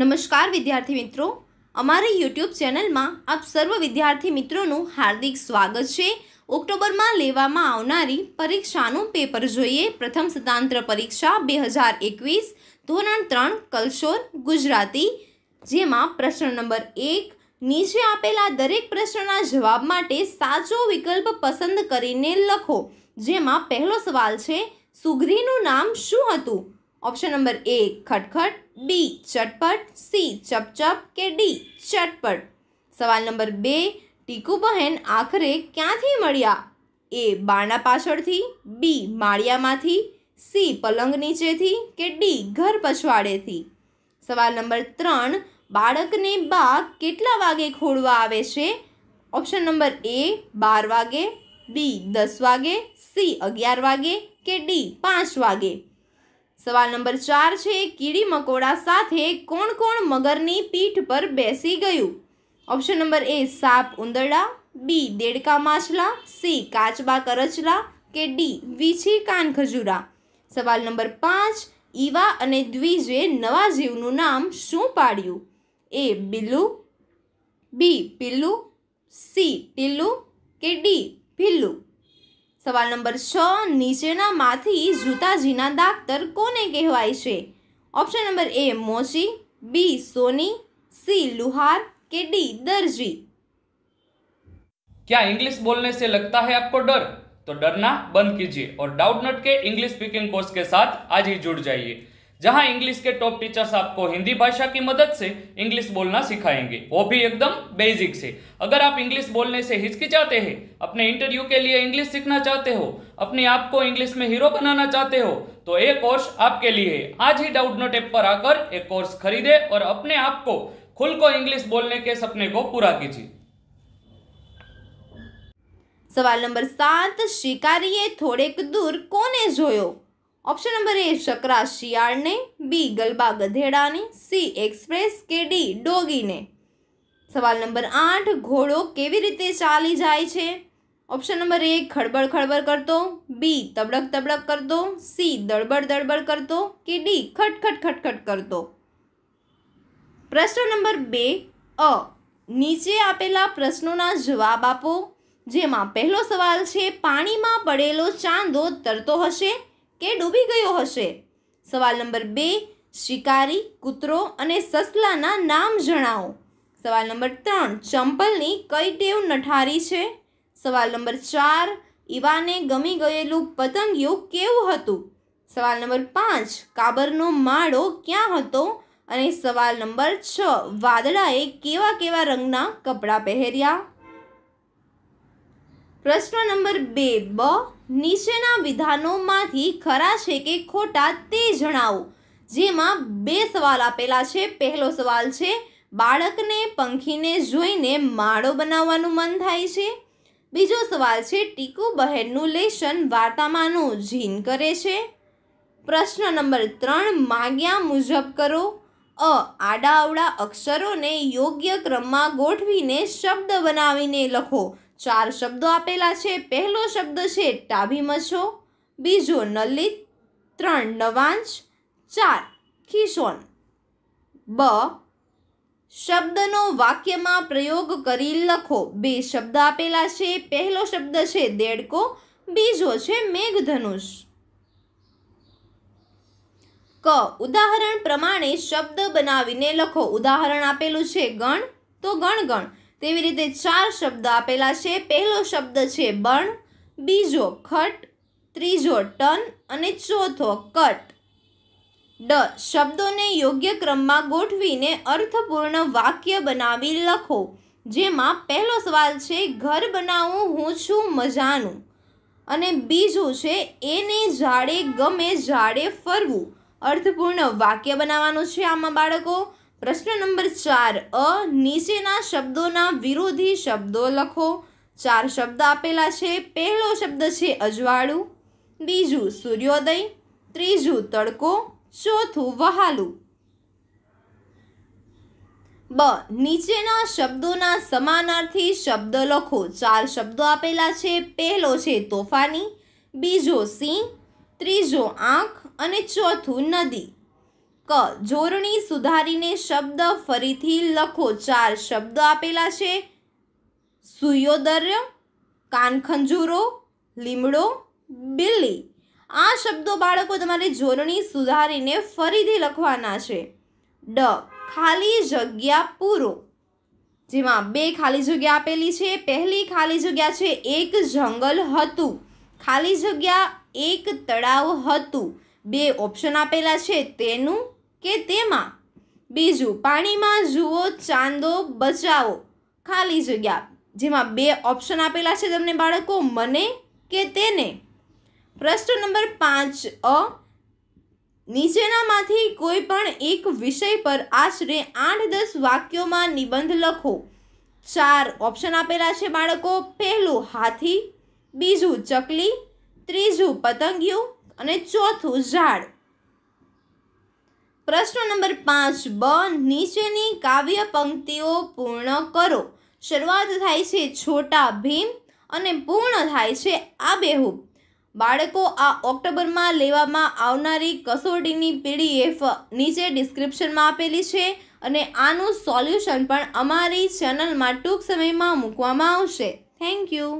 નમસ્કાર વિદ્યાર્થી મિત્રો અમારી યુટ્યુબ ચેનલમાં આપ સર્વ વિદ્યાર્થી મિત્રોનું હાર્દિક સ્વાગત છે ઓક્ટોબરમાં લેવામાં આવનારી પરીક્ષાનું પેપર જોઈએ પ્રથમ સ્વતંત્ર પરીક્ષા બે હજાર એકવીસ ધોરણ ત્રણ કલશોર ગુજરાતી જેમાં પ્રશ્ન નંબર એક નીચે આપેલા દરેક પ્રશ્નના જવાબ માટે સાચો વિકલ્પ પસંદ કરીને લખો જેમાં પહેલો સવાલ છે સુગ્રીનું નામ શું હતું ઓપ્શન નંબર એ ખટખટ બી ચટપટ સી ચપચપ કે ડી ચટપટ સવાલ નંબર બે ટીકુ બહેન આખરે ક્યાંથી મળ્યા એ બાણા પાછળથી બી માળિયામાંથી સી પલંગ નીચેથી કે ડી ઘર પછવાડેથી સવાલ નંબર ત્રણ બાળકને બા કેટલા વાગે ખોડવા આવે છે ઓપ્શન નંબર એ બાર વાગે બી દસ વાગે સી અગિયાર વાગે કે ડી પાંચ વાગે સવાલ નંબર ચાર છે કીડી મકોડા સાથે કોણ કોણ મગરની પીઠ પર બેસી ગયું ઓપ્શન નંબર એ સાપ ઉંદરડા બી દેડકા માછલા સી કાચબા કરચલા કે ડી વીછી કાન ખજૂરા સવાલ નંબર પાંચ ઈવા અને દ્વિજે નવા જીવનું નામ શું પાડ્યું એ બિલ્લુ બી પિલ્લુ સી ટીલ્લુ કે ડી ભીલ્લું सवाल नंबर छ છ નીચેનામાંથી જૂતાજીના દાખતર को कहवाय से ऑप्शन नंबर ए મોચી बी सोनी सी लुहार के डी दर्जी क्या इंग्लिश बोलने से लगता है आपको डर तो डरना बंद कीजिए और डाउट नट के इंग्लिश स्पीकिंग कोर्स के साथ आज ही जुड़ जाइए जहां इंग्लिश के टॉप टीचर्स आपको हिंदी भाषा की मदद से इंग्लिश बोलना सिखाएंगे वो भी एकदम बेसिक से अगर आप इंग्लिश बोलने से हिचकिचाते हैं अपने इंटरव्यू के लिए इंग्लिश सीखना चाहते हो अपने आप को इंग्लिश में हीरो बनाना चाहते हो तो ये कोर्स आपके लिए है आज ही डाउट नोट ऐप पर आकर एक कोर्स खरीदे और अपने आप को खुल को इंग्लिश बोलने के सपने को पूरा कीजिए सवाल नंबर सात शिकारी थोड़े दूर कोने जोयो ઓપ્શન નંબર એ શકરા શિયાળને બી ગલબા ગધેડાને સી એક્સપ્રેસ કે ડી ડોગીને સવાલ નંબર આઠ ઘોડો કેવી રીતે ચાલી જાય છે ઓપ્શન નંબર એ ખડબડ ખડબડ કરતો બી તબડક તબડક કરતો સી દળબડ દળબડ કરતો કે ડી ખટખટ ખટખટ કરતો પ્રશ્ન નંબર બે અ નીચે આપેલા પ્રશ્નોના જવાબ આપો જેમાં પહેલો સવાલ છે પાણીમાં પડેલો ચાંદો તરતો હશે કે ડૂબી ગયો હશે સવાલ નંબર બે શિકારી કૂતરો અને સસલાના નામ જણાવો સવાલ નંબર ત્રણ ચંપલની કઈ ટેવ નઠારી છે સવાલ નંબર ચાર ઇવાને ગમી ગયેલું પતંગિયું કેવું હતું સવાલ નંબર પાંચ કાબરનો માળો ક્યાં હતો અને સવાલ નંબર છ વાદળાએ કેવા કેવા રંગના કપડાં પહેર્યા પ્રશ્ન નંબર બે બ નીચેના વિધાનોમાંથી ખરા છે કે ખોટા તે જણાવો જેમાં બે સવાલ આપેલા છે પહેલો સવાલ છે બાળકને પંખીને જોઈને માળો બનાવવાનું મન થાય છે બીજો સવાલ છે ટીકુ બહેરનું લેશન વાર્તામાંનું જીન કરે છે પ્રશ્ન નંબર ત્રણ માગ્યા મુજબ કરો અ આડા અવડા અક્ષરોને યોગ્ય ક્રમમાં ગોઠવીને શબ્દ બનાવીને લખો ચાર શબ્દો આપેલા છે પહેલો શબ્દ છે ટાભી મચ્છો બીજો નલિત ત્રણ નવાંશ ચાર ખીસોન બ શબ્દનો વાક્યમાં પ્રયોગ કરી લખો બે શબ્દ આપેલા છે પહેલો શબ્દ છે દેડકો બીજો છે મેઘધનુષ ક ઉદાહરણ પ્રમાણે શબ્દ બનાવીને લખો ઉદાહરણ આપેલું છે ગણ તો ગણ ગણ તેવી રીતે ચાર શબ્દ આપેલા છે પહેલો શબ્દ છે બણ બીજો ખટ ત્રીજો ટન અને ચોથો કટ ડ શબ્દોને યોગ્ય ક્રમમાં ગોઠવીને અર્થપૂર્ણ વાક્ય બનાવી લખો જેમાં પહેલો સવાલ છે ઘર બનાવું હું છું મજાનું અને બીજું છે એને જાડે ગમે જાડે ફરવું અર્થપૂર્ણ વાક્ય બનાવવાનું છે આમાં બાળકો પ્રશ્ન નંબર ચાર અ નીચેના શબ્દોના વિરોધી શબ્દો લખો ચાર શબ્દ આપેલા છે પહેલો શબ્દ છે અજવાળું બીજું સૂર્યોદય ત્રીજું તડકો ચોથું વહાલું બ નીચેના શબ્દોના સમાનાર્થી શબ્દ લખો ચાર શબ્દો આપેલા છે પહેલો છે તોફાની બીજો સિંહ ત્રીજો આંખ અને ચોથું નદી ક જોરણી સુધારીને શબ્દ ફરીથી લખો ચાર શબ્દ આપેલા છે સુયોદર્ય કાનખંજૂરો લીમડો બિલ્લી આ શબ્દો બાળકો તમારે જોરણી સુધારીને ફરીથી લખવાના છે ડ ખાલી જગ્યા પૂરો જેમાં બે ખાલી જગ્યા આપેલી છે પહેલી ખાલી જગ્યા છે એક જંગલ હતું ખાલી જગ્યા એક તળાવ હતું બે ઓપ્શન આપેલા છે તેનું કે તેમાં બીજું પાણીમાં જુઓ ચાંદો બચાવો ખાલી જગ્યા જેમાં બે ઓપ્શન આપેલા છે તમને બાળકો મને કે તેને પ્રશ્ન નંબર પાંચ અ નીચેનામાંથી કોઈ પણ એક વિષય પર આશરે આઠ દસ વાક્યોમાં નિબંધ લખો ચાર ઓપ્શન આપેલા છે બાળકો પહેલું હાથી બીજું ચકલી ત્રીજું પતંગિયું અને ચોથું ઝાડ પ્રશ્ન નંબર પાંચ બ નીચેની કાવ્ય પંક્તિઓ પૂર્ણ કરો શરૂઆત થાય છે છોટા ભીમ અને પૂર્ણ થાય છે આ બેહુ બાળકો આ ઓક્ટોબરમાં લેવામાં આવનારી કસોટીની પીડીએફ નીચે ડિસ્ક્રિપ્શનમાં આપેલી છે અને આનું સોલ્યુશન પણ અમારી ચેનલમાં ટૂંક સમયમાં મૂકવામાં આવશે થેન્ક યુ